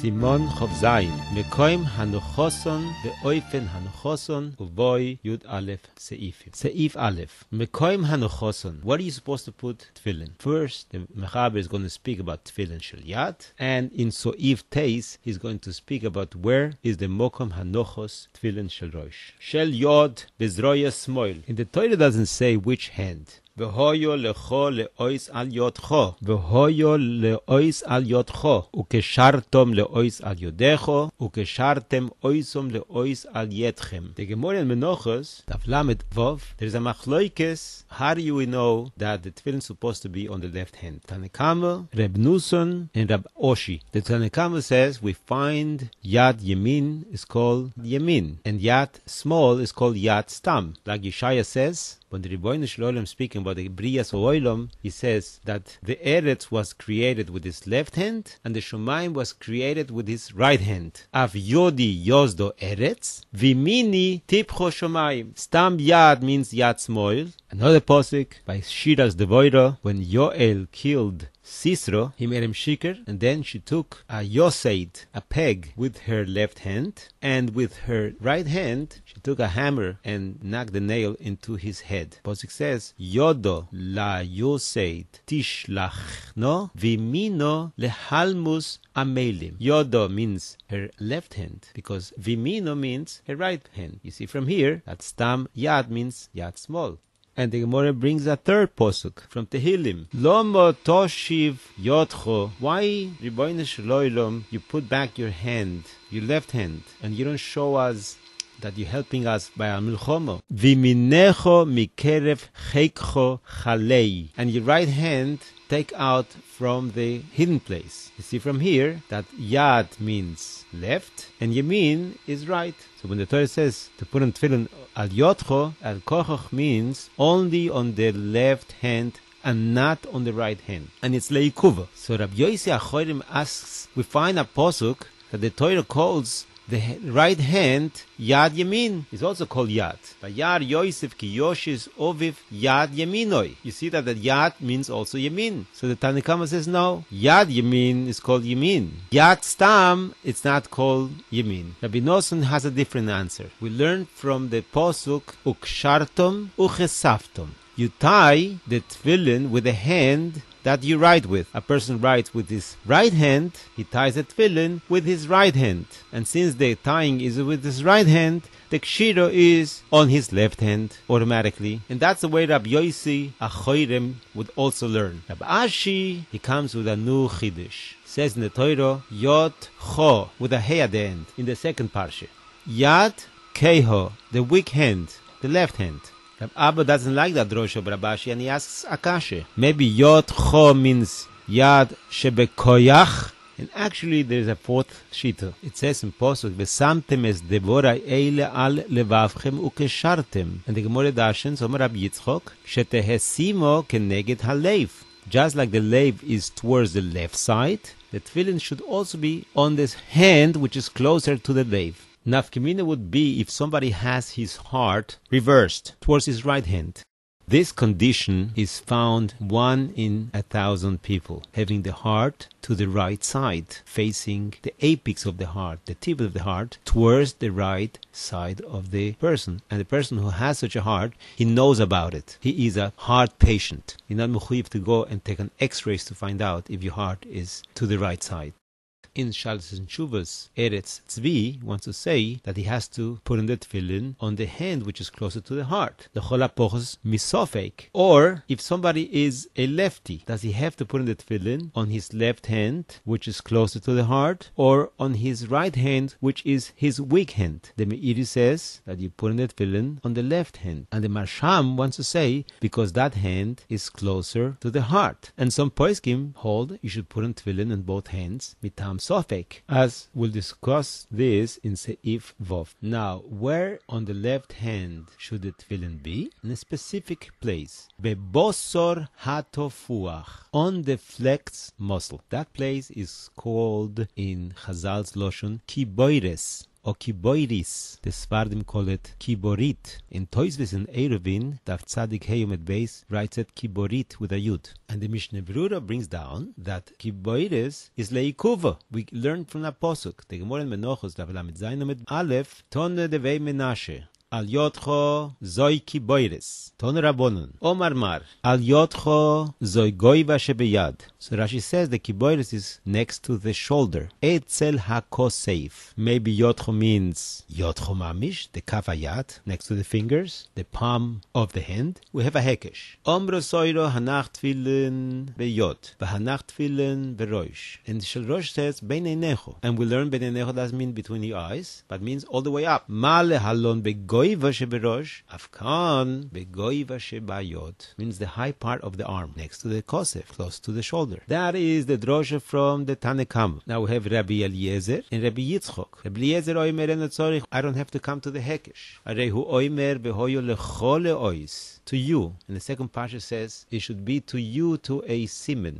סימון כ"ז מקוים הנוחוסון ואופן הנוחוסון ובוי י"א סעיפים. סעיף א' מקוים הנוחוסון What are you supposed to put tefillin? First, the Mechaber is going to speak about tefillin של יד and in סעיף טייס he's going to speak about where is the מקום הנוחוס tefillin של ראש. של יוד בזרוע שמאל. And the Torah doesn't say which hand. ve hayo le khol ois al yad kho ve hayo le ois al yad kho u ke shartom le ois al yad kho u ke shartem oisom le ois al yad khem de gemoyn men noches da flamet vof der ze mach leukes har yu no supposed to be on the left hand tan reb in der oshi de tan says we find yad yamin is called yamin and yad small is called yad stam like yishaya says when the Rebbeinu Shalom speaking about the Briyas Olam, he says that the Eretz was created with his left hand and the Shemaim was created with his right hand. Av Yodi Yosdo Eretz, Vimini Tipcho Shemaim. Stam Yad means Yad Smoil. Another posik by Shiras Devoira, when Yoel killed Sisro, he made him shikar, and then she took a yosaid, a peg, with her left hand, and with her right hand she took a hammer and knocked the nail into his head. Posik says, Yodo la yosaid tishlachno vimino lehalmus amelim. Yodo means her left hand, because vimino means her right hand. You see from here that stam yad means yad small. And the Gemara brings a third posuk from Tehillim. Lomo toshiv yotcho. Why, Riboyne Shloilom, you put back your hand, your left hand, and you don't show us that you're helping us by Amilchomo. Viminecho mikerev heikcho chalei. And your right hand take out from the hidden place. You see from here that yad means left and yamin is right. So when the Torah says to put on tefillin al yotcho, al kochoch means only on the left hand and not on the right hand. And it's leikuva. So Rabbi Yosi Achorim asks, we find a posuk that the Torah calls the right hand, Yad Yamin, is also called Yad. Yad Yosef ki Yoshis Oviv Yad Yaminoi. You see that the Yad means also Yamin. So the Tanakhama says no. Yad Yamin is called Yamin. Yad Stam, it's not called Yamin. Rabbi Noson has a different answer. We learn from the Posuk, Ukshartom Uchesaftom. You tie the tefillin with the hand that you write with. A person writes with his right hand, he ties a tefillin with his right hand. And since the tying is with his right hand, the kshiro is on his left hand automatically. And that's the way Rabbi Yossi Achoirem would also learn. Rabbi Ashi, he comes with a new chiddush. Says in the Torah, Yot Cho, with a hey at the end, in the second parsha. Yad Keho, the weak hand, the left hand. Abba doesn't like that of Rabashi and he asks Akashe. Maybe Yod Cho means Yad Shebekoyach. And actually, there is a fourth shita. It says in Posuk, "Vesamtem es Devora eile al levavchem ukeshartem." And the Gemara Dashens, Omer Rabbi Yitzchok, "Shetehesimo keneged halev." Just like the lave is towards the left side, the tefillin should also be on this hand which is closer to the lave. Nafkimina would be if somebody has his heart reversed towards his right hand. This condition is found one in a thousand people, having the heart to the right side, facing the apex of the heart, the tip of the heart, towards the right side of the person. And the person who has such a heart, he knows about it. He is a heart patient. You're not mukhif to go and take an x rays to find out if your heart is to the right side in Shalas and Shuvas, Eretz Tzvi wants to say that he has to put in the tefillin on the hand which is closer to the heart. The cholapochos misofek. Or if somebody is a lefty, does he have to put in the tefillin on his left hand which is closer to the heart, or on his right hand which is his weak hand? The Meiri says that you put in the tefillin on the left hand, and the Marsham wants to say because that hand is closer to the heart. And some poiskim hold you should put in tefillin on both hands mitam suffix, as we'll discuss this in Seif Vov, Now, where on the left hand should the tefillin be? In a specific place. Bebosor hatofuach, on the flex muscle. That place is called in Chazal's Loshon kiboires, o kiboiris des vardem kolet kiborit in toyswissen erevin dav tsadik heyo mit base writes at kiborit with a yud and the mishne brura brings down that kiboiris is leikuva we learn from the posuk the gemorim menochos davla mit zayn mit alef ton de vey menashe על יודחו זוי קיבוירס. תון רבונן. עומר מר. על zoi זוי So Rashi says the kiboiris is next to the shoulder. Etzel koseif. Maybe yotcho means yotcho mamish, the kafayat, next to the fingers, the palm of the hand. We have a hekesh. Omro soiro hanach be beyot, v'hanach be beroish. And Shalrosh says beinei And we learn beinei doesn't mean between the eyes, but means all the way up. Male halon begoy Goiva sheberosh, afkan begoiva shebayot, means the high part of the arm, next to the kosef, close to the shoulder. That is the drosha from the Tanekam. Now we have Rabbi Eliezer and Rabbi Yitzchok. Rabbi Eliezer oimer en I don't have to come to the hekesh. Arehu oimer behoyo lechole ois to you. And the second Pasha says, it should be to you to a simen.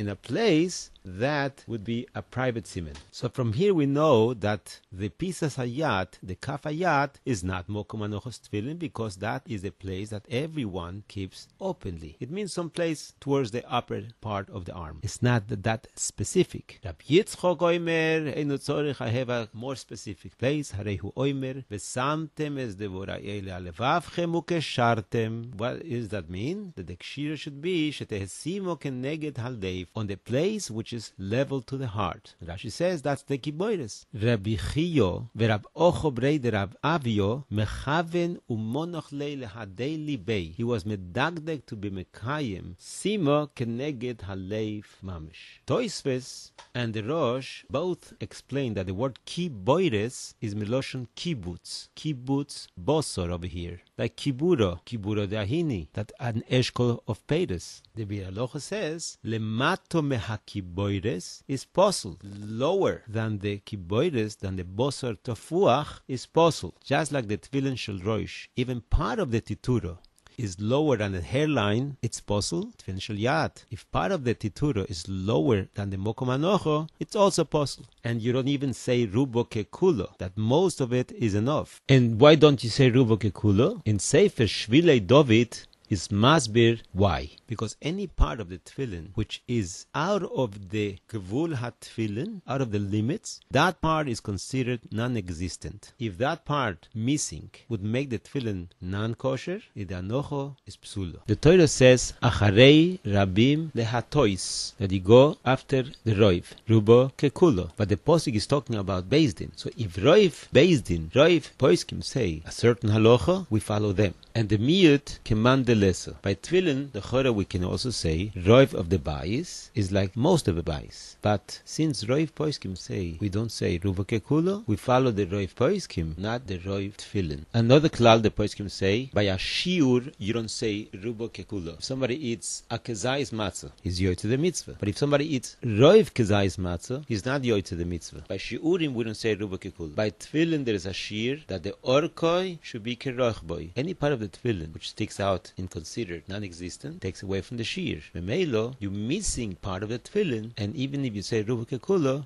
In a place that would be a private simen. So from here we know that the Pisas Hayat, the kafayat, is not Mokum Anochos Tvilin because that is a place that everyone keeps openly. It means some place towards the upper part of the arm. It's not that, specific. Rab Yitzchok Oimer, more specific place, Harehu Oimer, Vesamtem es Devorayel וללבבכם וקשרתם. What does that mean? That the kshira should be shetehesimo keneged haldev on the place which is level to the heart. Rashi says that's the kiboides. Rabbi Chiyo verab Ocho Breide Rab Avio mechaven umonoch lehadei libei. He was medagdeg to be mekayim simo keneged halev mamish. Toisves and the Rosh both explain that the word kiboides is miloshen kibbutz. Kibbutz bosor over here. Like Kiburo, Kiburo de Ahini, that an eshkol of Peiris. The Biralocha says, Lemato mehakiboires is possible. lower than the kiboires, than the bosor tofuach is possible. just like the Tvilin Shel Roish, even part of the Tituro is lower than the hairline, it's possible If part of the tituro is lower than the mokomanocho, it's also possible. And you don't even say rubo kekulo, that most of it is enough. And why don't you say rubo kekulo? In Sefer Shvilei David, is masbir. Why? Because any part of the tefillin which is out of the Kavul tefillin, out of the limits, that part is considered non-existent. If that part missing would make the tefillin non-kosher, the anocho is psulo. The Torah says, "Acharei rabim lehatois," that you go after the roiv, rubo kekulo. But the posik is talking about din. So if roiv din, roiv poiskim say a certain halacha, we follow them and the miyut command the lesser. By tefillin, the chora we can also say roiv of the bais is like most of the bais. but since roiv poiskim say we don't say kulo, we follow the roiv poiskim, not the roiv tefillin. Another klal the poiskim say by a shiur you don't say kulo. If somebody eats a kezais matzah, he's yoy to the mitzvah. But if somebody eats roiv kezais matzah, he's not yoy to the mitzvah. By shiurim we don't say kulo. By tefillin there is a shir that the orkoi should be kerochboi. Any part of the tefillin, which sticks out inconsiderate, non-existent, takes away from the shear. Memelo, you're missing part of the tefillin, and even if you say ruba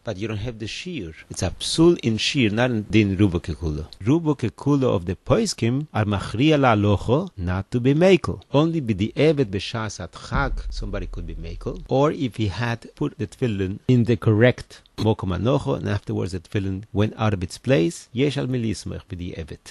but you don't have the shir. It's psul in shir, not in din ruba kekula. of the poiskim are machria la locho, not to be makel. Only be the evet b'shas at chag, somebody could be makel, or if he had put the tefillin in the correct mokom and afterwards the tefillin went out of its place. yeshal al milismach b'di evet.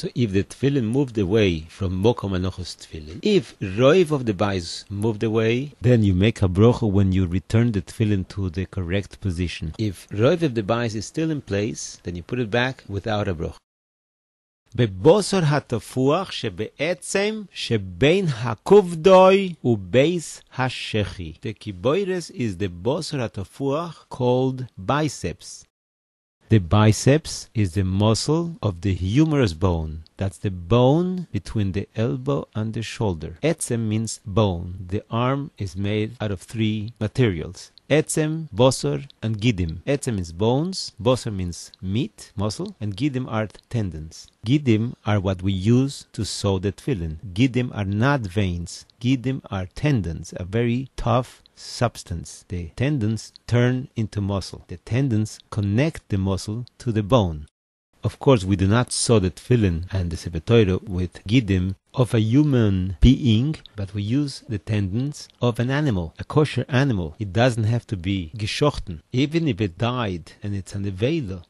So if the tefillin moved away from Mokom Anochos tefillin, if Roiv of the Bais moved away, then you make a brocha when you return the tefillin to the correct position. If Roiv of the Bais is still in place, then you put it back without a brocha. בבוסר התפוח שבעצם שבין הכובדוי ובייס השחי. The kiboires is the בוסר התפוח called biceps. The biceps is the muscle of the humerus bone. That's the bone between the elbow and the shoulder. Etzem means bone. The arm is made out of three materials. Etzem, Bosor, and Gidim. Etzem is bones, Bosor means meat, muscle, and Gidim are tendons. Gidim are what we use to sew the tefillin. Gidim are not veins. Gidim are tendons, a very tough substance. The tendons turn into muscle. The tendons connect the muscle to the bone. Of course, we do not saw the tefillin and the sepultura with gidim of a human being, but we use the tendons of an animal, a kosher animal. It doesn't have to be geschochten. Even if it died and it's an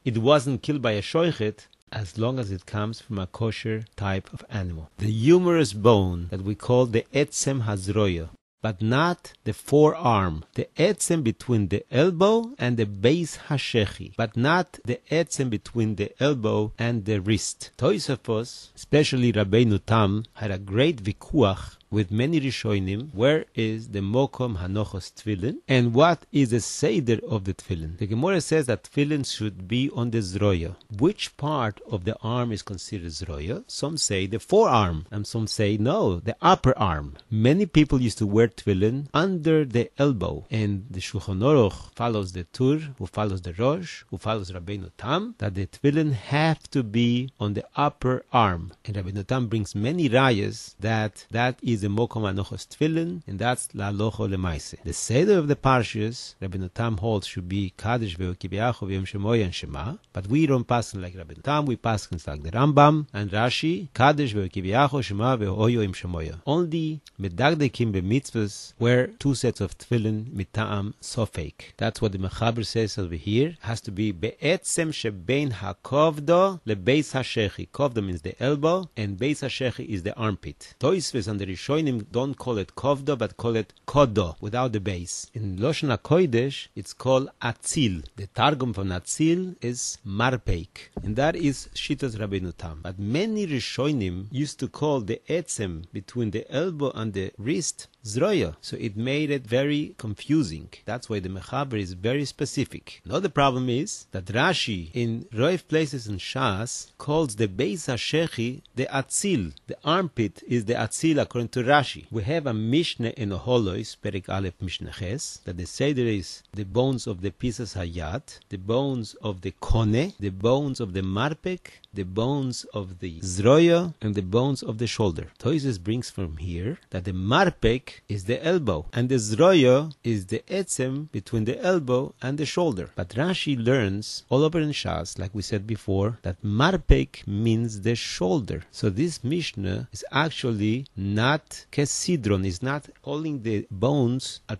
it wasn't killed by a shoichet, as long as it comes from a kosher type of animal. The humerus bone that we call the etzem hazroya, but not the forearm. The etzem between the elbow and the base hashechi, but not the etzem between the elbow and the wrist. Toisafos, especially Rabbeinu Tam, had a great vikuach with many Rishonim, where is the Mokom Hanochos Tfilin and what is the Seder of the Tfilin. The Gemara says that Tfilin should be on the Zroya. Which part of the arm is considered Zroya? Some say the forearm, and some say no, the upper arm. Many people used to wear Tfilin under the elbow, and the Shulchan Aruch follows the Tur, who follows the Rosh, who follows Rabbeinu Tam, that the Tfilin have to be on the upper arm. And Rabbeinu Tam brings many rayas that that is is the Mokom Anochos Tfilin, and that's La Locho Lemaise. The Seder of the Parshas, Rabbi Tam holds, should be Kaddish Ve'okibiachov Yom Shemoy and Shema, but we don't pass like Rabbi Tam, we pass like the Rambam and Rashi, Kaddish Ve'okibiachov Shema Ve'oyo Yom Shemoya. Only Medagdekim Be'mitzvahs were two sets of Tfilin Mitam Sofek. That's what the Mechaber says over here. It has to be Be'etzem Shebein HaKovdo Lebeis HaShechi. Kovdo means the elbow, and Beis HaShechi is the armpit. Toisves and the Rish Rishonim don't call it Kovdo, but call it Kodo, without the base. In Loshen HaKodesh, it's called Atzil. The Targum from Atzil is Marpeik, and that is Shitas Rabinutam. Tam. But many Rishonim used to call the Etzem between the elbow and the wrist zroya. So it made it very confusing. That's why the Mechaber is very specific. Another problem is that Rashi in Roif places in Shas calls the Beis Hashechi the Atzil. The armpit is the Atzil according to Rashi. We have a Mishneh in Oholois, Perik Aleph Mishnah Ches, that the Seder is the bones of the Pisas Hayat, the bones of the Kone, the bones of the Marpek, the bones of the zroya and the bones of the shoulder. Toises brings from here that the marpek is the elbow and the zroya is the etzem between the elbow and the shoulder. But Rashi learns all over in Shas, like we said before, that marpek means the shoulder. So this Mishnah is actually not kesidron, is not holding the bones at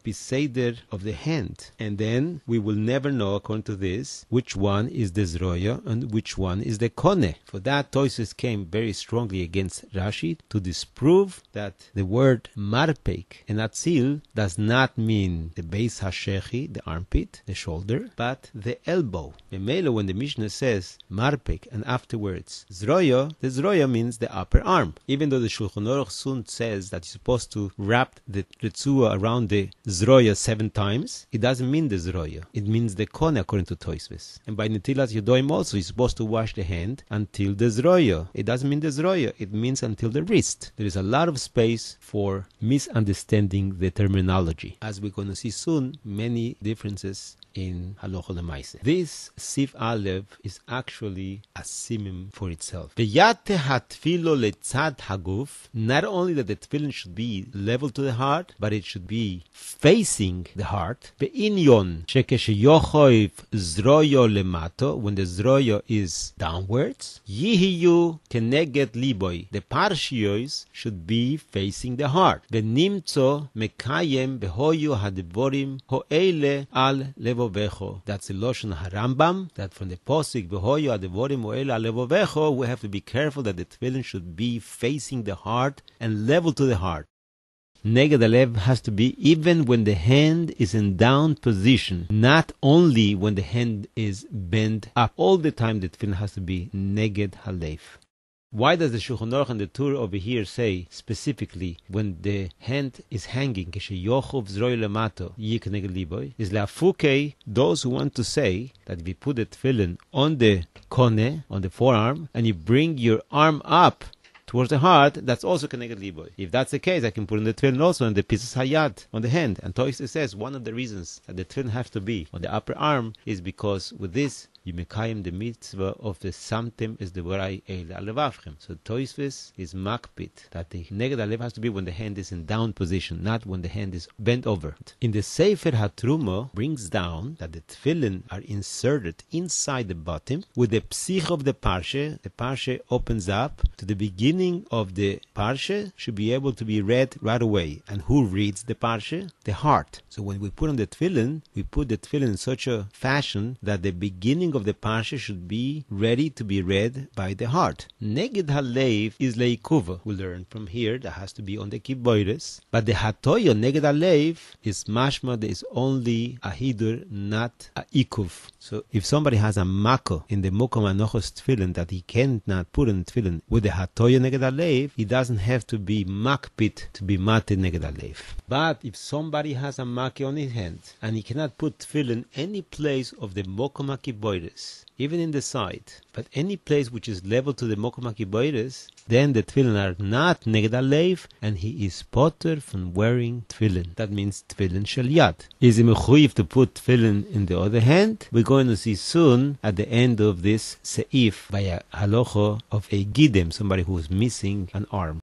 of the hand. And then we will never know, according to this, which one is the zroya and which one is the kone. For that, Toises came very strongly against Rashi to disprove that the word marpek and atzil does not mean the base hashechi, the armpit, the shoulder, but the elbow. Memelo, when the Mishnah says marpek and afterwards zroyo, the zroyo means the upper arm. Even though the Shulchan Aruch soon says that you're supposed to wrap the ritzua around the zroyo seven times, it doesn't mean the zroyo. It means the kone according to Toisves. And by Netilas Yodoim also, you're supposed to wash the hand until desroyo. It doesn't mean desroyo, it means until the wrist. There is a lot of space for misunderstanding the terminology. As we're going to see soon, many differences in Halacha Lemaise. This Sif Aleph is actually a simim for itself. Not only that the tefillin should be level to the heart, but it should be facing the heart. When the zroyo is downwards, yihiyu keneget liboy. The parshiyos should be facing the heart. Venimtzo mekayem behoyu hadivorim hoele al levo levovecho. That's the Loshen Harambam, that from the Posik, Behoyo Adevorim Oela levovecho, we have to be careful that the tefillin should be facing the heart and level to the heart. Neged Alev has to be even when the hand is in down position, not only when the hand is bent up. All the time the tefillin has to be Neged Halev. Why does the Shulchan Aruch and the Tour over here say specifically when the hand is hanging, is lafuke those who want to say that if you put the tefillin on the kone, on the forearm, and you bring your arm up towards the heart, that's also connected liboy. If that's the case, I can put in the tefillin also on the pieces hayat on the hand. And Toys says one of the reasons that the tefillin have to be on the upper arm is because with this Yimekayim the mitzvah of the samtim is the varai el alevavchem. So Toisvis is makpit that the neged alev has to be when the hand is in down position, not when the hand is bent over. In the Sefer Hatrumo brings down that the tefillin are inserted inside the bottom with the psich of the parsha. The parsha opens up to the beginning of the parsha should be able to be read right away. And who reads the parsha? The heart. So when we put on the tefillin, we put the tefillin in such a fashion that the beginning of the parsha should be ready to be read by the heart. Neged halev is leikuva. We learn from here that has to be on the kibbutz. But the hatoyo neged halev is mashma. There is only a hidur, not a ikuv. So if somebody has a mako in the mukom anochos tefillin that he cannot put in tefillin with the hatoyo neged halev, he doesn't have to be makpit to be mate neged halev. But if somebody has a maki on his hand and he cannot put tefillin any place of the mokom akiboides even in the side, but any place which is level to the Mokomaki Kiboiris, then the Tfilin are not Neged Alev, and he is potter from wearing Tfilin. That means Tfilin yat Is him to put Tfilin in the other hand? We're going to see soon at the end of this Seif by a halacho of a Gidem, somebody who is missing an arm.